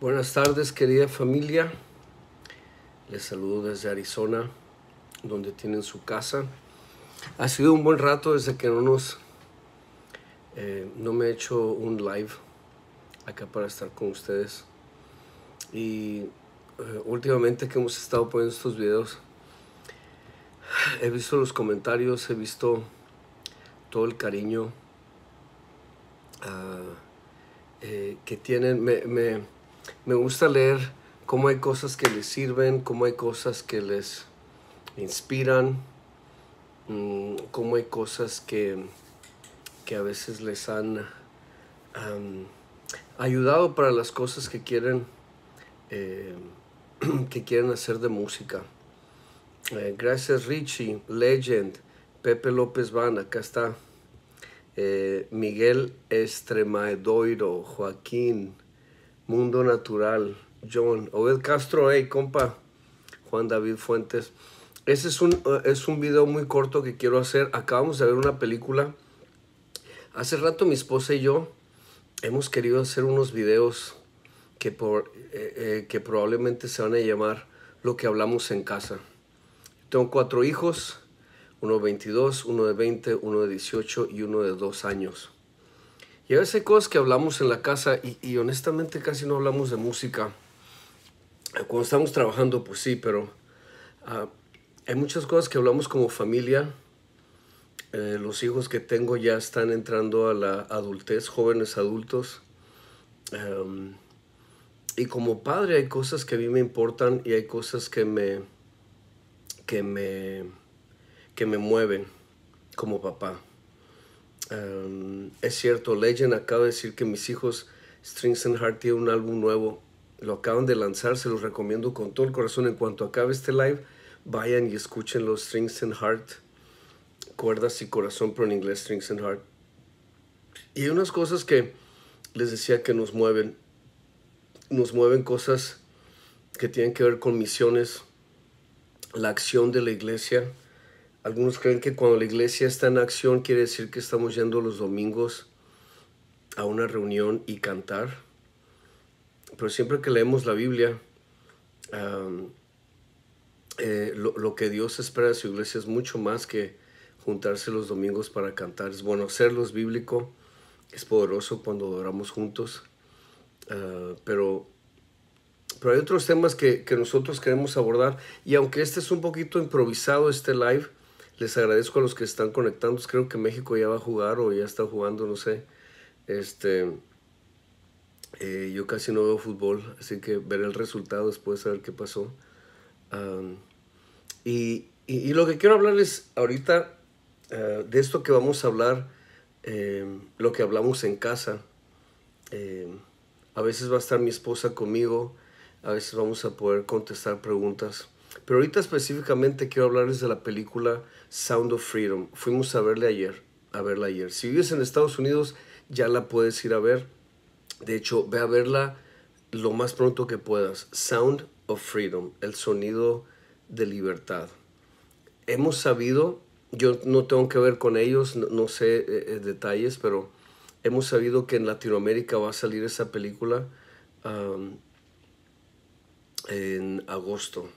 Buenas tardes querida familia, les saludo desde Arizona, donde tienen su casa. Ha sido un buen rato desde que no nos, eh, no me he hecho un live acá para estar con ustedes. Y eh, últimamente que hemos estado poniendo estos videos, he visto los comentarios, he visto todo el cariño ah, eh, que tienen. me me gusta leer cómo hay cosas que les sirven, cómo hay cosas que les inspiran, mm, cómo hay cosas que, que a veces les han ayudado para las cosas que quieren, eh, que quieren hacer de música. Eh, gracias Richie, Legend, Pepe López Van, acá está. Eh, Miguel Estremadoiro, Joaquín, Mundo Natural, John. Obed Castro, hey, compa. Juan David Fuentes. Ese es un, eh, es un video muy corto que quiero hacer. Acabamos de ver una película. Hace rato mi esposa y yo hemos querido hacer unos videos que, por, eh, eh, que probablemente se van a llamar Lo que hablamos en casa. Tengo cuatro hijos, uno de 22, uno de 20, uno de 18 y uno de 2 años. Y a veces hay cosas que hablamos en la casa y, honestamente casi no hablamos de música. Cuando estamos trabajando, pues sí, pero ah, hay muchas cosas que hablamos como familia. Eh, los hijos que tengo ya están entrando a la adultez, jóvenes adultos. Em, y como padre hay cosas que a mí me importan y hay cosas que me, que me, que me mueven como papá. Em, es cierto, Legend acaba de decir que mis hijos Strings and Heart tienen un álbum nuevo. Lo acaban de lanzar, se los recomiendo con todo el corazón. En cuanto acabe este live, vayan y escuchen los Strings and Heart. Cuerdas y corazón, pero en inglés Strings and Heart. Y hay unas cosas que les decía que nos mueven. Nos mueven cosas que tienen que ver con misiones, la acción de la iglesia, algunos creen que cuando la iglesia está en acción quiere decir que estamos yendo los domingos a una reunión y cantar. Pero siempre que leemos la Biblia, eh, lo, que Dios espera de su iglesia es mucho más que juntarse los domingos para cantar. Es bueno los bíblico, es poderoso cuando oramos juntos. Ah, pero pero hay otros temas que, que, nosotros queremos abordar. Y aunque este es un poquito improvisado, este live, les agradezco a los que están conectando. Creo que México ya va a jugar o ya está jugando, no sé. Este, eh, yo casi no veo fútbol, así que veré el resultado después a ver qué pasó. y, lo que quiero hablarles ahorita, eh, de esto que vamos a hablar, em, lo que hablamos en casa. Em, a veces va a estar mi esposa conmigo, a veces vamos a poder contestar preguntas. Pero ahorita específicamente quiero hablarles de la película Sound of Freedom. Fuimos a verla ayer, a verla ayer. Si vives en Estados Unidos, ya la puedes ir a ver. De hecho, ve a verla lo más pronto que puedas. Sound of Freedom, el sonido de libertad. Hemos sabido, yo no tengo que ver con ellos, no, sé eh, eh, detalles, pero hemos sabido que en Latinoamérica va a salir esa película en agosto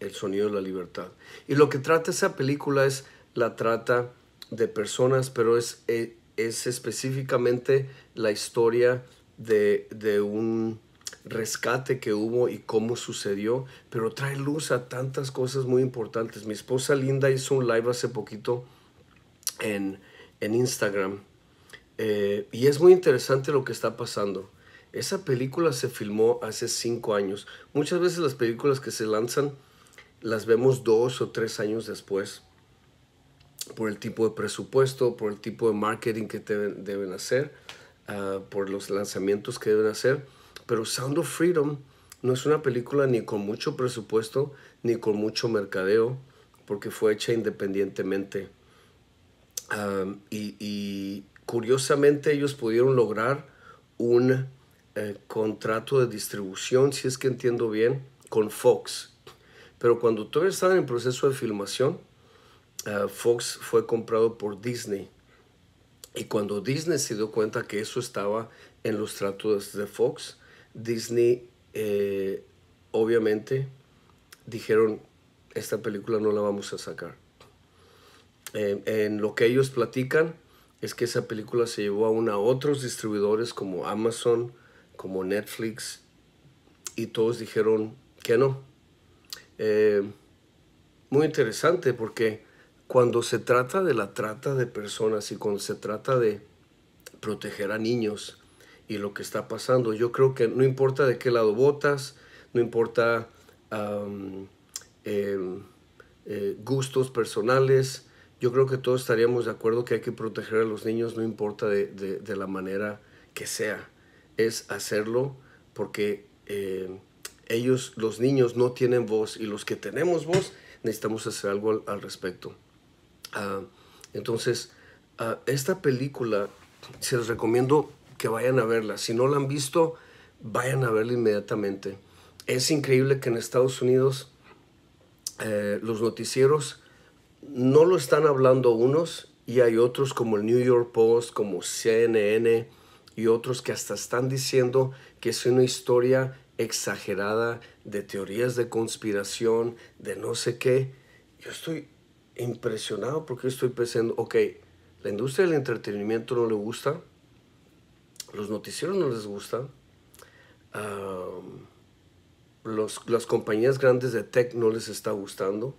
el sonido de la libertad. Y lo que trata esa película es la trata de personas, pero es, eh, es, específicamente la historia de, un rescate que hubo y cómo sucedió, pero trae luz a tantas cosas muy importantes. Mi esposa Linda hizo un live hace poquito en, Instagram eh, y es muy interesante lo que está pasando. Esa película se filmó hace cinco años. Muchas veces las películas que se lanzan las vemos dos o tres años después por el tipo de presupuesto, por el tipo de marketing que deben, hacer, ah, por los lanzamientos que deben hacer. Pero Sound of Freedom no es una película ni con mucho presupuesto ni con mucho mercadeo, porque fue hecha independientemente. Ah, y, curiosamente ellos pudieron lograr un eh, contrato de distribución, si es que entiendo bien, con Fox pero cuando todavía estaban en proceso de filmación, eh, Fox fue comprado por Disney. Y cuando Disney se dio cuenta que eso estaba en los tratos de Fox, Disney eh, obviamente dijeron, esta película no la vamos a sacar. en lo que ellos platican es que esa película se llevó a a otros distribuidores como Amazon, como Netflix, y todos dijeron que no, eh, muy interesante porque cuando se trata de la trata de personas y cuando se trata de proteger a niños y lo que está pasando, yo creo que no importa de qué lado votas, no importa em, eh, gustos personales, yo creo que todos estaríamos de acuerdo que hay que proteger a los niños, no importa de, la manera que sea, es hacerlo porque... Eh, ellos, los niños, no tienen voz y los que tenemos voz necesitamos hacer algo al, respecto. Ah, entonces, ah, esta película se les recomiendo que vayan a verla. Si no la han visto, vayan a verla inmediatamente. Es increíble que en Estados Unidos eh, los noticieros no lo están hablando unos y hay otros como el New York Post, como CNN y otros que hasta están diciendo que es una historia exagerada, de teorías de conspiración, de no sé qué. Yo estoy impresionado porque estoy pensando, ok, la industria del entretenimiento no le gusta, los noticieros no les gusta, las compañías grandes de tech no les está gustando.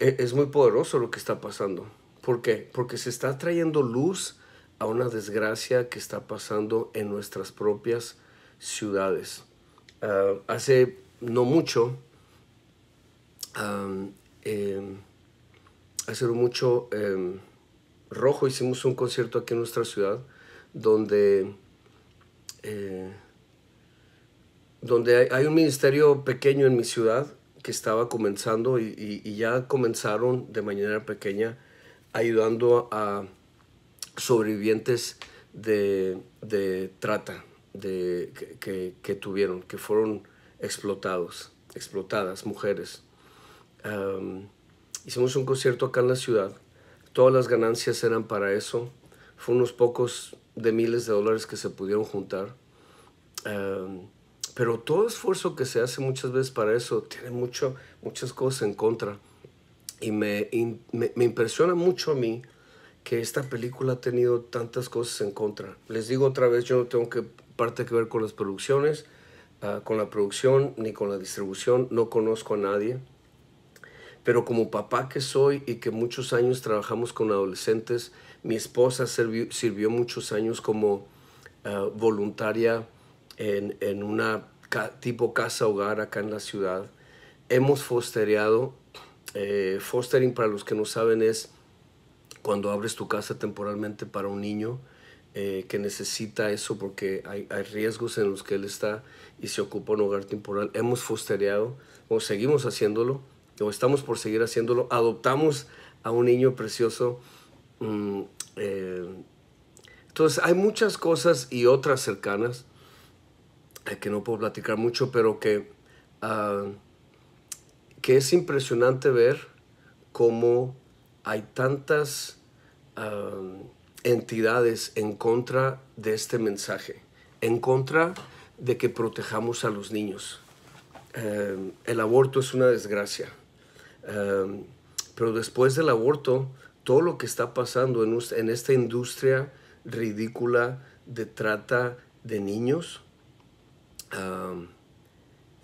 Es, es muy poderoso lo que está pasando. ¿Por qué? Porque se está trayendo luz a una desgracia que está pasando en nuestras propias ciudades. Ah, hace no mucho, em, hace mucho, em, Rojo hicimos un concierto aquí en nuestra ciudad donde, eh, donde hay, un ministerio pequeño en mi ciudad que estaba comenzando y, ya comenzaron de manera pequeña ayudando a, sobrevivientes de, de trata de, que, que, tuvieron, que fueron explotados, explotadas, mujeres. hicimos un concierto acá en la ciudad. Todas las ganancias eran para eso. Fueron unos pocos de miles de dólares que se pudieron juntar. pero todo esfuerzo que se hace muchas veces para eso tiene mucho, muchas cosas en contra. Y me, me, impresiona mucho a mí que esta película ha tenido tantas cosas en contra. Les digo otra vez, yo no tengo que parte que ver con las producciones, ah, con la producción ni con la distribución, no conozco a nadie. Pero como papá que soy y que muchos años trabajamos con adolescentes, mi esposa sirvió, muchos años como ah, voluntaria en, en una tipo casa hogar acá en la ciudad. Hemos fostereado. Eh, fostering, para los que no saben, es cuando abres tu casa temporalmente para un niño eh, que necesita eso porque hay, riesgos en los que él está y se ocupa un hogar temporal. Hemos fostereado o seguimos haciéndolo o estamos por seguir haciéndolo. Adoptamos a un niño precioso. Mm, eh, entonces hay muchas cosas y otras cercanas eh, que no puedo platicar mucho, pero que, ah, que es impresionante ver cómo hay tantas... Ah, entidades en contra de este mensaje, en contra de que protejamos a los niños. Eh, el aborto es una desgracia, eh, pero después del aborto, todo lo que está pasando en, esta industria ridícula de trata de niños,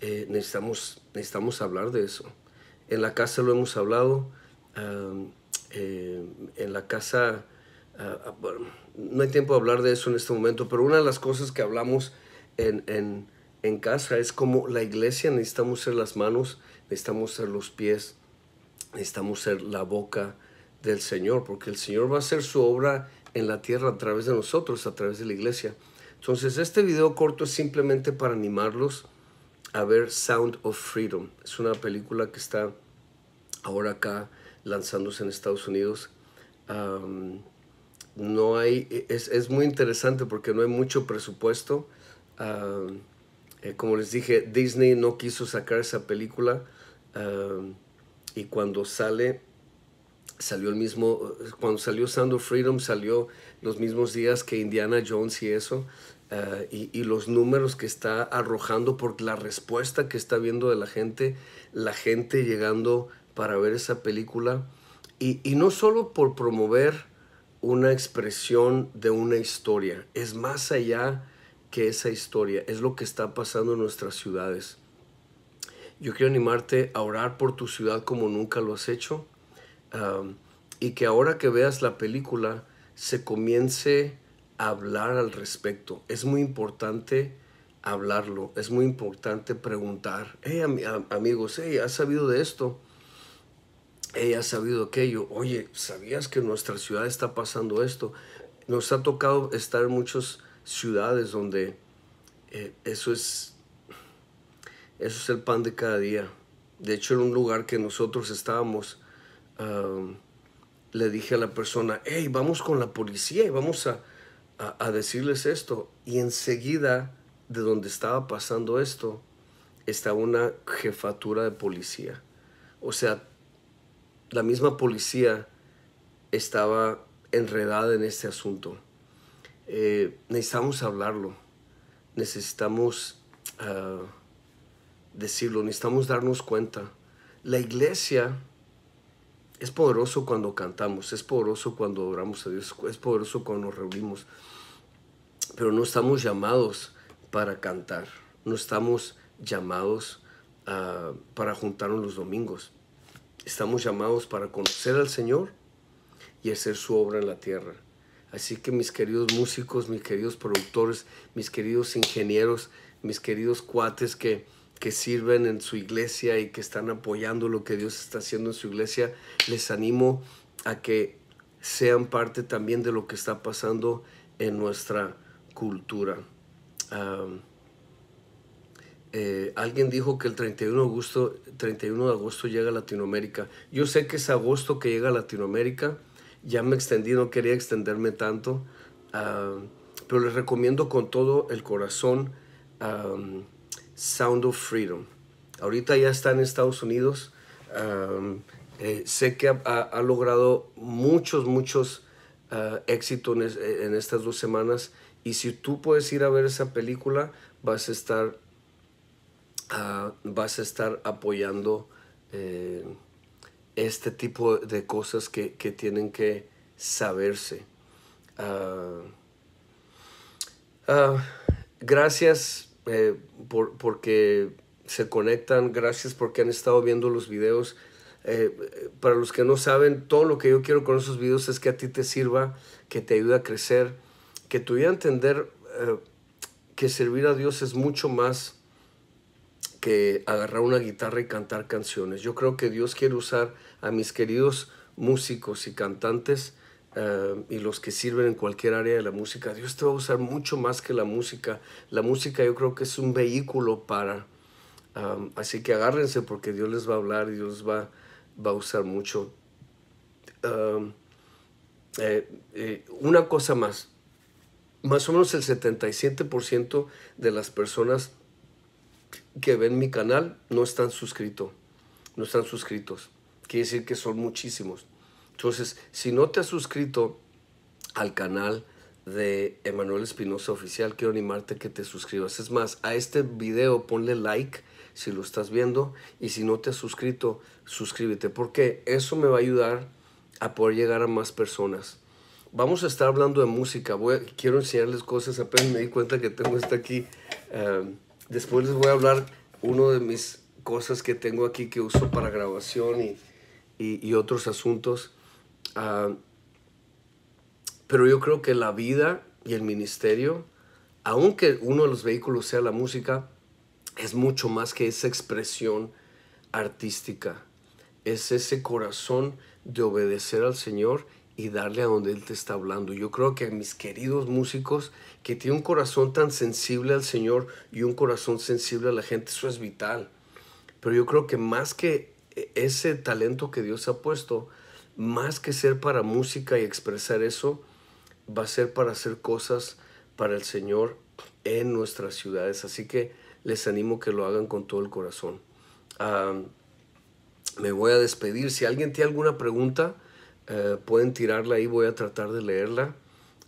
eh, necesitamos, necesitamos hablar de eso. En la casa lo hemos hablado, en la casa Ah, ah, bueno no hay tiempo de hablar de eso en este momento, pero una de las cosas que hablamos en, casa es como la iglesia necesitamos ser las manos, necesitamos ser los pies, necesitamos ser la boca del Señor, porque el Señor va a hacer su obra en la tierra a través de nosotros, a través de la iglesia. Entonces, este video corto es simplemente para animarlos a ver Sound of Freedom. Es una película que está ahora acá lanzándose en Estados Unidos no hay, e, es, muy interesante porque no hay mucho presupuesto. Eh, como les dije, Disney no quiso sacar esa película y cuando sale, salió el mismo, cuando salió Sound Freedom, salió los mismos días que Indiana Jones y eso. Ah, y, los números que está arrojando por la respuesta que está viendo de la gente, la gente llegando para ver esa película. Y, y no solo por promover una expresión de una historia. Es más allá que esa historia. Es lo que está pasando en nuestras ciudades. Yo quiero animarte a orar por tu ciudad como nunca lo has hecho. Um, y que ahora que veas la película se comience a hablar al respecto. Es muy importante hablarlo. Es muy importante preguntar. Hey, amigos, hey, ¿has sabido de esto? ella ha sabido aquello, oye, ¿sabías que en nuestra ciudad está pasando esto? Nos ha tocado estar en muchas ciudades donde eh, eso, es, eso es el pan de cada día. De hecho, en un lugar que nosotros estábamos, le dije a la persona, hey, vamos con la policía y vamos a, a, a decirles esto. Y enseguida, de donde estaba pasando esto, está una jefatura de policía. O sea, la misma policía estaba enredada en este asunto. Eh, necesitamos hablarlo, necesitamos ah, decirlo, necesitamos darnos cuenta. La iglesia es poderoso cuando cantamos, es poderoso cuando oramos a Dios, es poderoso cuando nos reunimos, pero no estamos llamados para cantar, no estamos llamados ah, para juntarnos los domingos. Estamos llamados para conocer al Señor y hacer su obra en la tierra. Así que mis queridos músicos, mis queridos productores, mis queridos ingenieros, mis queridos cuates que, sirven en su iglesia y que están apoyando lo que Dios está haciendo en su iglesia, les animo a que sean parte también de lo que está pasando en nuestra cultura. Ah, eh, alguien dijo que el 31 de agosto 31 de agosto llega a Latinoamérica. Yo sé que es agosto que llega a Latinoamérica. Ya me extendí, no quería extenderme tanto. pero les recomiendo con todo el corazón Sound of Freedom. Ahorita ya está en Estados Unidos. Eh, sé que ha, logrado muchos, muchos ah, éxitos en, en estas dos semanas. Y si tú puedes ir a ver esa película, vas a estar vas a estar apoyando eh, este tipo de cosas que, tienen que saberse. Ah, ah, gracias eh, por, porque se conectan, gracias porque han estado viendo los videos. Eh, para los que no saben, todo lo que yo quiero con esos videos es que a ti te sirva, que te ayude a crecer, que tú ayude a entender que servir a Dios es mucho más que agarrar una guitarra y cantar canciones. Yo creo que Dios quiere usar a mis queridos músicos y cantantes eh, y los que sirven en cualquier área de la música. Dios te va a usar mucho más que la música. La música yo creo que es un vehículo para... Um, así que agárrense porque Dios les va a hablar y Dios va, va a usar mucho. Um, eh, eh, una cosa más. Más o menos el 77% de las personas que ven mi canal no están suscritos, no están suscritos. Quiere decir que son muchísimos. Entonces, si no te has suscrito al canal de Emanuel Espinosa Oficial, quiero animarte a que te suscribas. Es más, a este video ponle like si lo estás viendo y si no te has suscrito, suscríbete porque eso me va a ayudar a poder llegar a más personas. Vamos a estar hablando de música. Voy, quiero enseñarles cosas. Apenas me di cuenta que tengo esta aquí. Eh, Después les voy a hablar uno de mis cosas que tengo aquí que uso para grabación y, otros asuntos. Ah, pero yo creo que la vida y el ministerio, aunque uno de los vehículos sea la música, es mucho más que esa expresión artística. Es ese corazón de obedecer al Señor y darle a donde Él te está hablando. Yo creo que a mis queridos músicos que tienen un corazón tan sensible al Señor y un corazón sensible a la gente, eso es vital. Pero yo creo que más que e-, ese talento que Dios ha puesto, más que ser para música y expresar eso, va a ser para hacer cosas para el Señor en nuestras ciudades. Así que les animo que lo hagan con todo el corazón. Ah, me voy a despedir. Si alguien tiene alguna pregunta, eh, pueden tirarla ahí, voy a tratar de leerla.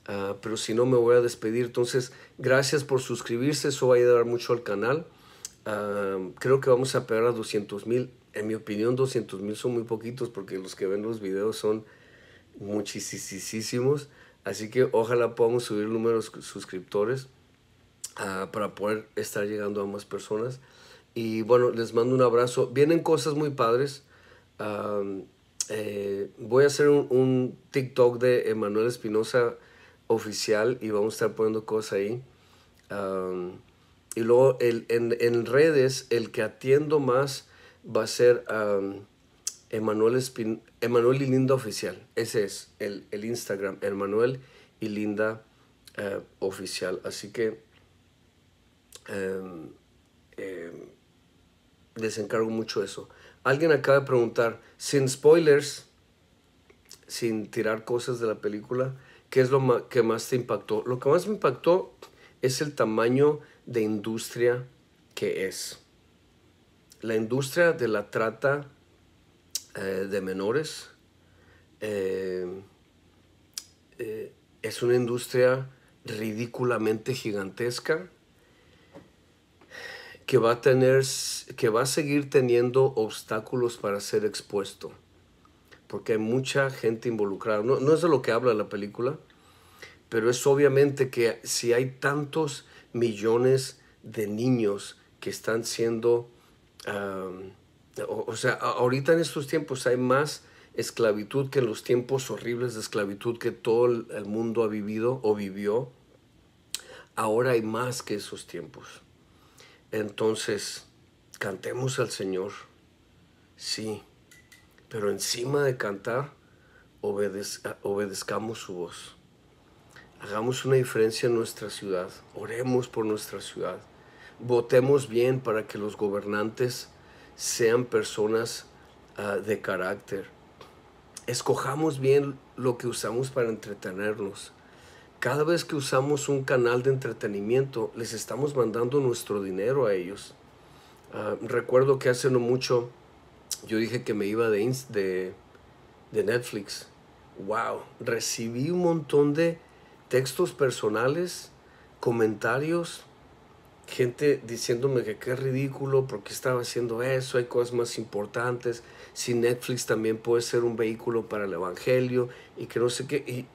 Ah, pero si no, me voy a despedir. Entonces, gracias por suscribirse, eso va a ayudar mucho al canal. Ah, creo que vamos a pegar a 200 mil. En mi opinión, 200 mil son muy poquitos porque los que ven los videos son muchísimos. Así que ojalá podamos subir Números de suscriptores ah, para poder estar llegando a más personas. Y bueno, les mando un abrazo. Vienen cosas muy padres. Eh, voy a hacer un, TikTok de Emanuel Espinosa oficial y vamos a estar poniendo cosas ahí. y luego en, redes, el que atiendo más va a ser Emanuel, Espin y Linda Oficial. Ese es el, Instagram, Emanuel y Linda eh, Oficial. Así que em, em, desencargo mucho eso. Alguien acaba de preguntar, sin spoilers, sin tirar cosas de la película, ¿qué es lo que más te impactó? Lo que más me impactó es el tamaño de industria que es. La industria de la trata eh, de menores eh, eh, es una industria ridículamente gigantesca que va a tener, que va a seguir teniendo obstáculos para ser expuesto, porque hay mucha gente involucrada. No, es de lo que habla la película, pero es obviamente que si hay tantos millones de niños que están siendo, o, sea, ahorita en estos tiempos hay más esclavitud que en los tiempos horribles de esclavitud que todo el mundo ha vivido o vivió. Ahora hay más que esos tiempos. Entonces, cantemos al Señor, sí, pero encima de cantar, ah, obedezcamos su voz. Hagamos una diferencia en nuestra ciudad, oremos por nuestra ciudad, votemos bien para que los gobernantes sean personas ah, de carácter. Escojamos bien lo que usamos para entretenernos. Cada vez que usamos un canal de entretenimiento, les estamos mandando nuestro dinero a ellos. Ah, recuerdo que hace no mucho yo dije que me iba de, Netflix. ¡Wow! Recibí un montón de textos personales, comentarios, gente diciéndome que qué ridículo, porque estaba haciendo eso, hay cosas más importantes, si Netflix también puede ser un vehículo para el Evangelio y que no sé qué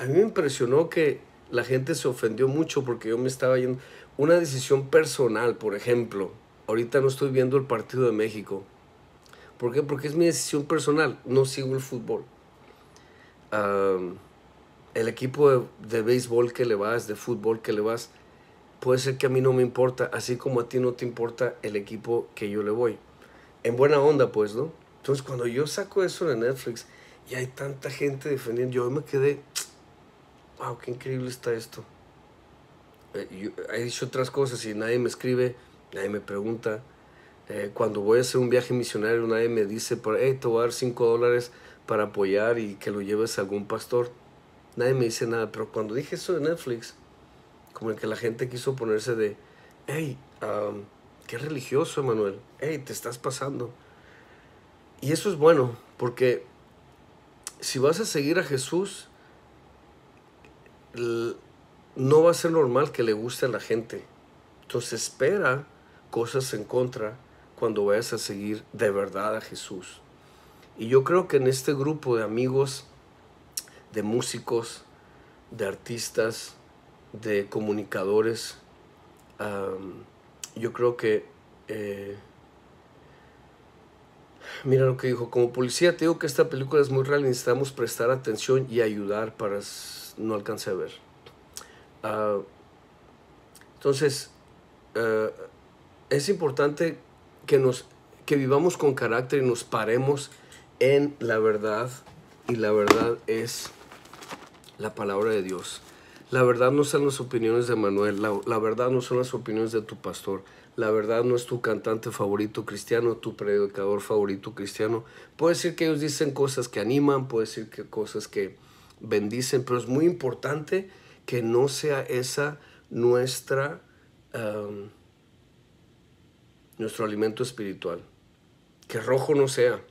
a mí me impresionó que la gente se ofendió mucho porque yo me estaba yendo. Una decisión personal, por ejemplo. Ahorita no estoy viendo el partido de México. ¿Por qué? Porque es mi decisión personal. No sigo el fútbol. el equipo de, de, béisbol que le vas, de fútbol que le vas, puede ser que a mí no me importa, así como a ti no te importa el equipo que yo le voy. En buena onda, pues, ¿no? Entonces, cuando yo saco eso de Netflix y hay tanta gente defendiendo, yo me quedé, wow, qué increíble está esto. Eh, he dicho otras cosas y nadie me escribe, nadie me pregunta. Eh, cuando voy a hacer un viaje misionario, nadie me dice, hey, te voy a dar 5 dólares para apoyar y que lo lleves a algún pastor. Nadie me dice nada, pero cuando dije eso de Netflix, como el que la gente quiso ponerse de, hey, qué religioso, Emanuel, hey, te estás pasando. Y eso es bueno, porque si vas a seguir a Jesús, no va a ser normal que le guste a la gente. Entonces espera cosas en contra cuando vayas a seguir de verdad a Jesús. Y yo creo que en este grupo de amigos, de músicos, de artistas, de comunicadores, yo creo que... Eh, mira lo que dijo, como policía te digo que esta película es muy real, y necesitamos prestar atención y ayudar para no alcancé a ver. Ah, entonces, ah, es importante que, nos, que vivamos con carácter y nos paremos en la verdad. Y la verdad es la palabra de Dios. La verdad no son las opiniones de Manuel, la, la, verdad no son las opiniones de tu pastor, la verdad no es tu cantante favorito cristiano, tu predicador favorito cristiano. Puede ser que ellos dicen cosas que animan, puede ser que cosas que, bendicen, pero es muy importante que no sea esa nuestra, nuestro alimento espiritual. Que rojo no sea.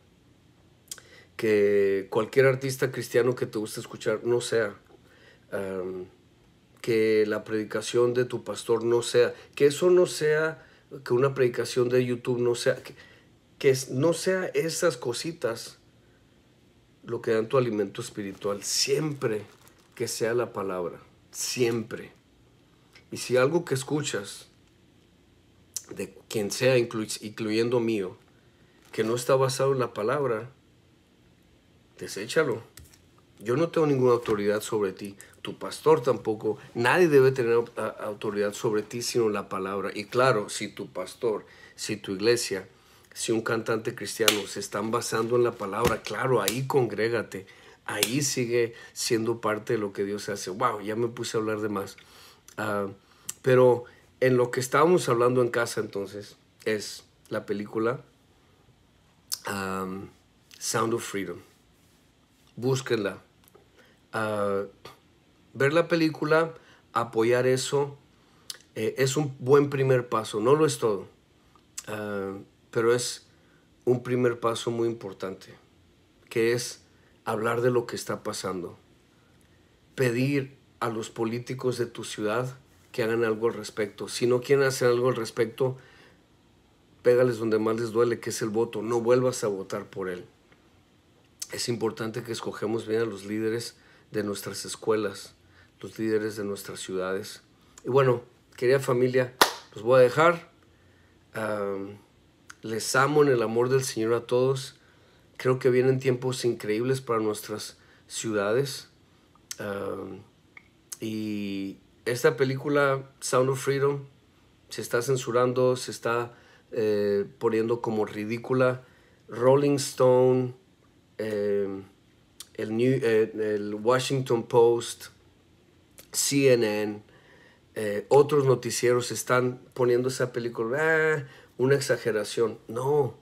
Que cualquier artista cristiano que te guste escuchar no sea. que la predicación de tu pastor no sea. Que eso no sea, que una predicación de YouTube no sea. Que, que no sea esas cositas lo que dan tu alimento espiritual, siempre que sea la palabra, siempre. Y si algo que escuchas de quien sea, incluyendo mío, que no está basado en la palabra, deséchalo. Yo no tengo ninguna autoridad sobre ti, tu pastor tampoco, nadie debe tener autoridad sobre ti sino la palabra. Y claro, si tu pastor, si tu iglesia si un cantante cristiano se están basando en la palabra, claro, ahí congrégate, ahí sigue siendo parte de lo que Dios hace. Wow, ya me puse a hablar de más. Ah, pero en lo que estábamos hablando en casa entonces es la película Sound of Freedom. Búsquenla. Ah, ver la película, apoyar eso, eh, es un buen primer paso, no lo es todo. Ah, pero es un primer paso muy importante, que es hablar de lo que está pasando, pedir a los políticos de tu ciudad que hagan algo al respecto. Si no quieren hacer algo al respecto, pégales donde más les duele, que es el voto. No vuelvas a votar por él. Es importante que escogemos bien a los líderes de nuestras escuelas, los líderes de nuestras ciudades. Y bueno, querida familia, los voy a dejar. Les amo en el amor del Señor a todos. Creo que vienen tiempos increíbles para nuestras ciudades. y esta película, Sound of Freedom, se está censurando, se está eh, poniendo como ridícula. Rolling Stone, em, el, New, eh, el, Washington Post, CNN, eh, otros noticieros están poniendo esa película. Ah, una exageración. No,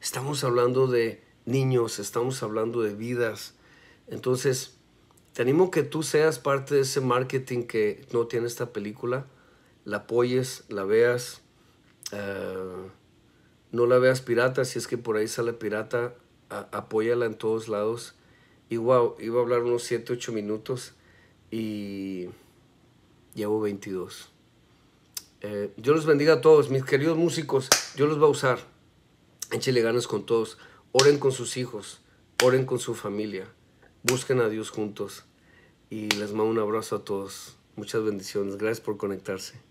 estamos hablando de niños, estamos hablando de vidas. Entonces, te animo que tú seas parte de ese marketing que no tiene esta película, la apoyes, la veas, eh, no la veas pirata, si es que por ahí sale pirata, apóyala en todos lados. Y iba a hablar unos 7, 8 minutos y llevo 22. Eh, Dios los bendiga a todos, mis queridos músicos. yo los va a usar. Échenle ganas con todos. Oren con sus hijos. Oren con su familia. Busquen a Dios juntos. Y les mando un abrazo a todos. Muchas bendiciones. Gracias por conectarse.